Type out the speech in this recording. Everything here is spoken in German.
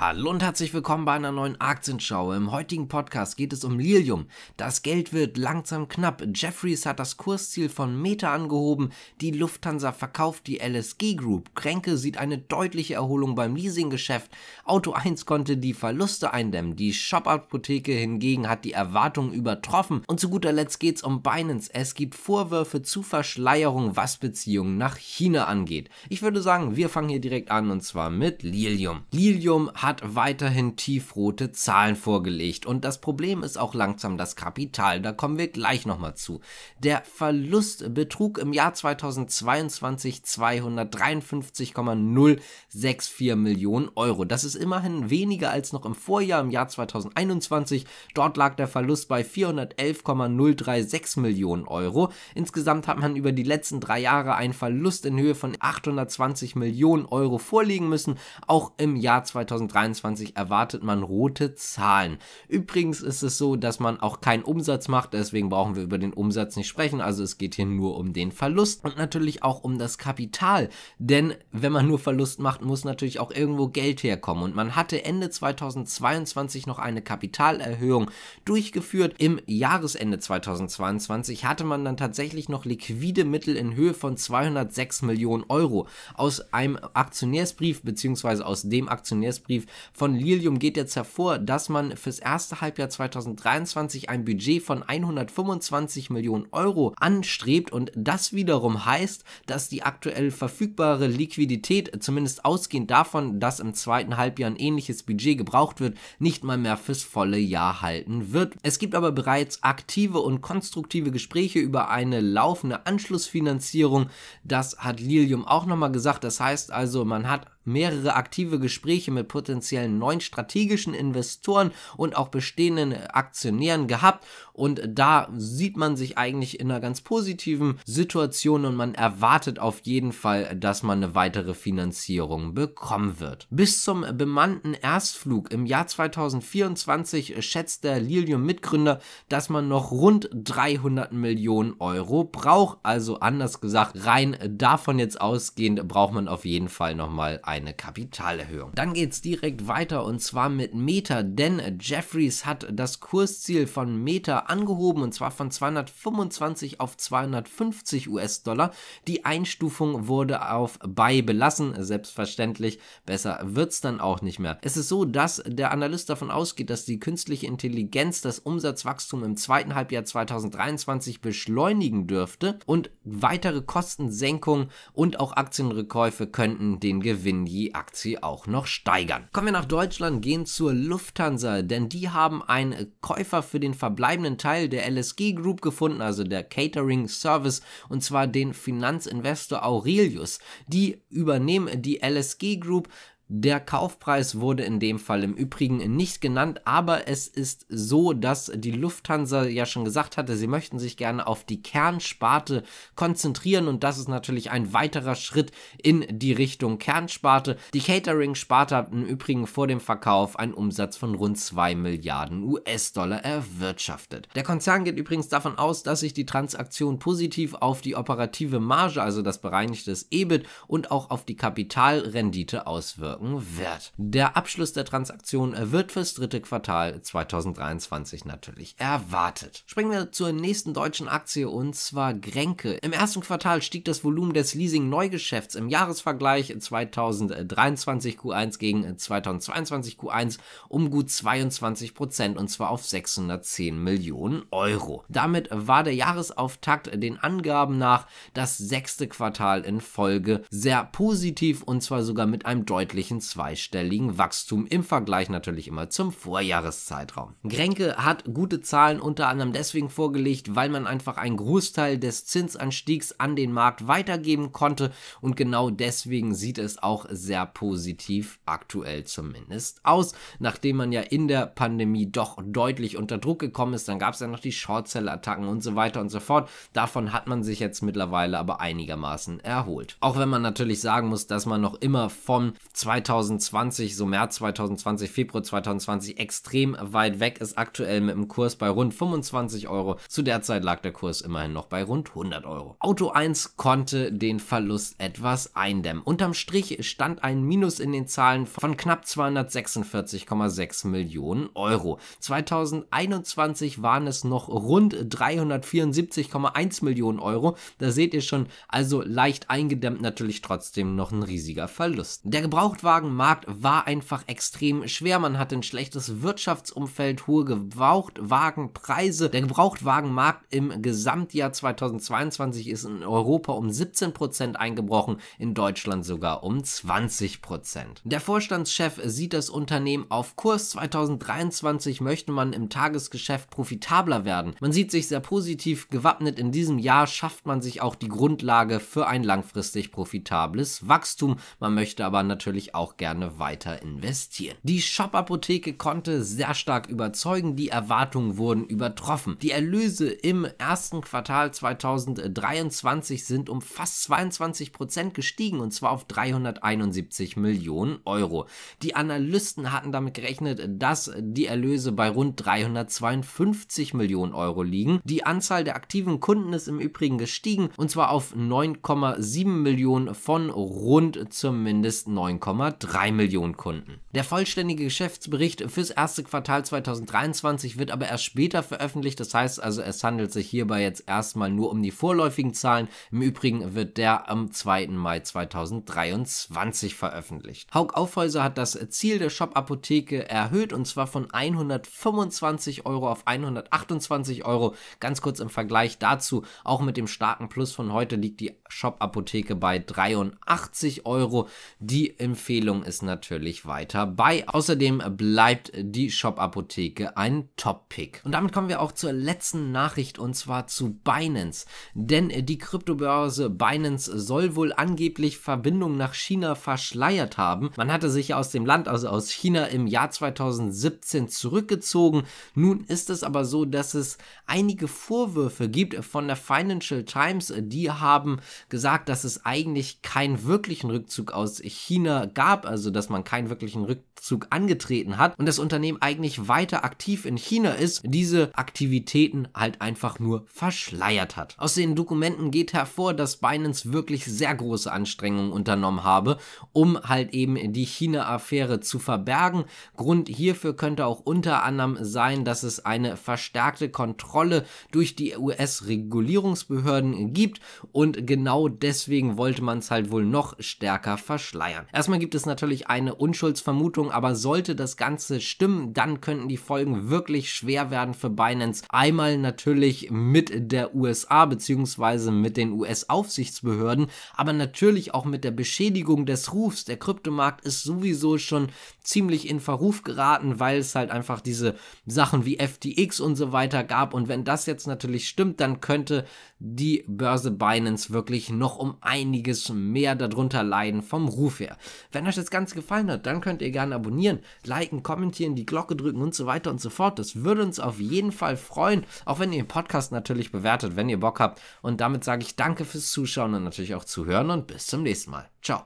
Hallo und herzlich willkommen bei einer neuen Aktienschau. Im heutigen Podcast geht es um Lilium. Das Geld wird langsam knapp. Jeffries hat das Kursziel von Meta angehoben. Die Lufthansa verkauft die LSG Group. Kränke sieht eine deutliche Erholung beim Leasinggeschäft. Auto 1 konnte die Verluste eindämmen. Die Shop-Apotheke hingegen hat die Erwartungen übertroffen. Und zu guter Letzt geht's um Binance. Es gibt Vorwürfe zu Verschleierung, was Beziehungen nach China angeht. Ich würde sagen, wir fangen hier direkt an und zwar mit Lilium. Lilium hat hat weiterhin tiefrote Zahlen vorgelegt. Und das Problem ist auch langsam das Kapital. Da kommen wir gleich nochmal zu. Der Verlust betrug im Jahr 2022 253,064 Millionen Euro. Das ist immerhin weniger als noch im Vorjahr, im Jahr 2021. Dort lag der Verlust bei 411,036 Millionen Euro. Insgesamt hat man über die letzten drei Jahre einen Verlust in Höhe von 820 Millionen Euro vorliegen müssen. Auch im Jahr 2023 2023 erwartet man rote Zahlen. Übrigens ist es so, dass man auch keinen Umsatz macht, deswegen brauchen wir über den Umsatz nicht sprechen. Also es geht hier nur um den Verlust und natürlich auch um das Kapital. Denn wenn man nur Verlust macht, muss natürlich auch irgendwo Geld herkommen. Und man hatte Ende 2022 noch eine Kapitalerhöhung durchgeführt. Im Jahresende 2022 hatte man dann tatsächlich noch liquide Mittel in Höhe von 206 Millionen Euro aus einem Aktionärsbrief beziehungsweise aus dem Aktionärsbrief, von Lilium geht jetzt hervor, dass man fürs erste Halbjahr 2023 ein Budget von 125 Millionen Euro anstrebt und das wiederum heißt, dass die aktuell verfügbare Liquidität, zumindest ausgehend davon, dass im zweiten Halbjahr ein ähnliches Budget gebraucht wird, nicht mal mehr fürs volle Jahr halten wird. Es gibt aber bereits aktive und konstruktive Gespräche über eine laufende Anschlussfinanzierung. Das hat Lilium auch nochmal gesagt. Das heißt also, man hat mehrere aktive Gespräche mit potenziellen neuen strategischen Investoren und auch bestehenden Aktionären gehabt und da sieht man sich eigentlich in einer ganz positiven Situation und man erwartet auf jeden Fall, dass man eine weitere Finanzierung bekommen wird. Bis zum bemannten Erstflug im Jahr 2024 schätzt der Lilium-Mitgründer, dass man noch rund 300 Millionen Euro braucht. Also anders gesagt, rein davon jetzt ausgehend braucht man auf jeden Fall nochmal ein eine Kapitalerhöhung. Dann geht es direkt weiter und zwar mit Meta, denn Jeffries hat das Kursziel von Meta angehoben und zwar von 225 auf 250 US-Dollar. Die Einstufung wurde auf Buy belassen, selbstverständlich. Besser wird es dann auch nicht mehr. Es ist so, dass der Analyst davon ausgeht, dass die künstliche Intelligenz das Umsatzwachstum im zweiten Halbjahr 2023 beschleunigen dürfte und weitere Kostensenkungen und auch Aktienrückkäufe könnten den Gewinn je Aktie auch noch steigern. Kommen wir nach Deutschland, gehen zur Lufthansa, denn die haben einen Käufer für den verbleibenden Teil der LSG Group gefunden, also der Catering Service, und zwar den Finanzinvestor Aurelius. Die übernehmen die LSG Group der Kaufpreis wurde in dem Fall im Übrigen nicht genannt, aber es ist so, dass die Lufthansa ja schon gesagt hatte, sie möchten sich gerne auf die Kernsparte konzentrieren und das ist natürlich ein weiterer Schritt in die Richtung Kernsparte. Die Catering-Sparte hat im Übrigen vor dem Verkauf einen Umsatz von rund 2 Milliarden US-Dollar erwirtschaftet. Der Konzern geht übrigens davon aus, dass sich die Transaktion positiv auf die operative Marge, also das bereinigte EBIT und auch auf die Kapitalrendite auswirkt. Marken wert. Der Abschluss der Transaktion äh, wird fürs dritte Quartal 2023 natürlich erwartet. Springen wir zur nächsten deutschen Aktie und zwar Grenke. Im ersten Quartal stieg das Volumen des Leasing-Neugeschäfts im Jahresvergleich 2023 Q1 gegen 2022 Q1 um gut 22 Prozent und zwar auf 610 Millionen Euro. Damit war der Jahresauftakt den Angaben nach das sechste Quartal in Folge sehr positiv und zwar sogar mit einem deutlichen jährlichen zweistelligen Wachstum im Vergleich natürlich immer zum Vorjahreszeitraum. Grenke hat gute Zahlen unter anderem deswegen vorgelegt, weil man einfach einen Großteil des Zinsanstiegs an den Markt weitergeben konnte und genau deswegen sieht es auch sehr positiv aktuell zumindest aus, nachdem man ja in der Pandemie doch deutlich unter Druck gekommen ist, dann gab es ja noch die Shortseller-Attacken und so weiter und so fort. Davon hat man sich jetzt mittlerweile aber einigermaßen erholt. Auch wenn man natürlich sagen muss, dass man noch immer von 2 2020, so März 2020, Februar 2020 extrem weit weg, ist aktuell mit dem Kurs bei rund 25 Euro. Zu der Zeit lag der Kurs immerhin noch bei rund 100 Euro. Auto 1 konnte den Verlust etwas eindämmen. Unterm Strich stand ein Minus in den Zahlen von knapp 246,6 Millionen Euro. 2021 waren es noch rund 374,1 Millionen Euro. Da seht ihr schon, also leicht eingedämmt natürlich trotzdem noch ein riesiger Verlust. Der Gebraucht Gebrauchtwagenmarkt war einfach extrem schwer. Man hatte ein schlechtes Wirtschaftsumfeld, hohe Gebrauchtwagenpreise. Der Gebrauchtwagenmarkt im Gesamtjahr 2022 ist in Europa um 17% eingebrochen, in Deutschland sogar um 20%. Der Vorstandschef sieht das Unternehmen auf Kurs 2023 möchte man im Tagesgeschäft profitabler werden. Man sieht sich sehr positiv gewappnet. In diesem Jahr schafft man sich auch die Grundlage für ein langfristig profitables Wachstum. Man möchte aber natürlich auch auch gerne weiter investieren. Die Shop-Apotheke konnte sehr stark überzeugen, die Erwartungen wurden übertroffen. Die Erlöse im ersten Quartal 2023 sind um fast 22 Prozent gestiegen und zwar auf 371 Millionen Euro. Die Analysten hatten damit gerechnet, dass die Erlöse bei rund 352 Millionen Euro liegen. Die Anzahl der aktiven Kunden ist im Übrigen gestiegen und zwar auf 9,7 Millionen von rund zumindest 9,7. 3 Millionen Kunden. Der vollständige Geschäftsbericht fürs erste Quartal 2023 wird aber erst später veröffentlicht. Das heißt also, es handelt sich hierbei jetzt erstmal nur um die vorläufigen Zahlen. Im Übrigen wird der am 2. Mai 2023 veröffentlicht. Hauk Aufhäuser hat das Ziel der Shop-Apotheke erhöht und zwar von 125 Euro auf 128 Euro. Ganz kurz im Vergleich dazu, auch mit dem starken Plus von heute liegt die Shop-Apotheke bei 83 Euro, die im Empfehlung ist natürlich weiter bei. Außerdem bleibt die Shop-Apotheke ein Top-Pick. Und damit kommen wir auch zur letzten Nachricht und zwar zu Binance. Denn die Kryptobörse Binance soll wohl angeblich Verbindungen nach China verschleiert haben. Man hatte sich aus dem Land, also aus China, im Jahr 2017 zurückgezogen. Nun ist es aber so, dass es einige Vorwürfe gibt von der Financial Times. Die haben gesagt, dass es eigentlich keinen wirklichen Rückzug aus China gibt gab, also dass man keinen wirklichen Rückzug angetreten hat und das Unternehmen eigentlich weiter aktiv in China ist, diese Aktivitäten halt einfach nur verschleiert hat. Aus den Dokumenten geht hervor, dass Binance wirklich sehr große Anstrengungen unternommen habe, um halt eben die China-Affäre zu verbergen. Grund hierfür könnte auch unter anderem sein, dass es eine verstärkte Kontrolle durch die US-Regulierungsbehörden gibt und genau deswegen wollte man es halt wohl noch stärker verschleiern. Erstmal gibt gibt es natürlich eine Unschuldsvermutung, aber sollte das Ganze stimmen, dann könnten die Folgen wirklich schwer werden für Binance. Einmal natürlich mit der USA bzw. mit den US-Aufsichtsbehörden, aber natürlich auch mit der Beschädigung des Rufs. Der Kryptomarkt ist sowieso schon ziemlich in Verruf geraten, weil es halt einfach diese Sachen wie FTX und so weiter gab. Und wenn das jetzt natürlich stimmt, dann könnte die Börse Binance wirklich noch um einiges mehr darunter leiden vom Ruf her. Wenn euch das Ganze gefallen hat, dann könnt ihr gerne abonnieren, liken, kommentieren, die Glocke drücken und so weiter und so fort. Das würde uns auf jeden Fall freuen, auch wenn ihr den Podcast natürlich bewertet, wenn ihr Bock habt. Und damit sage ich danke fürs Zuschauen und natürlich auch zuhören und bis zum nächsten Mal. Ciao.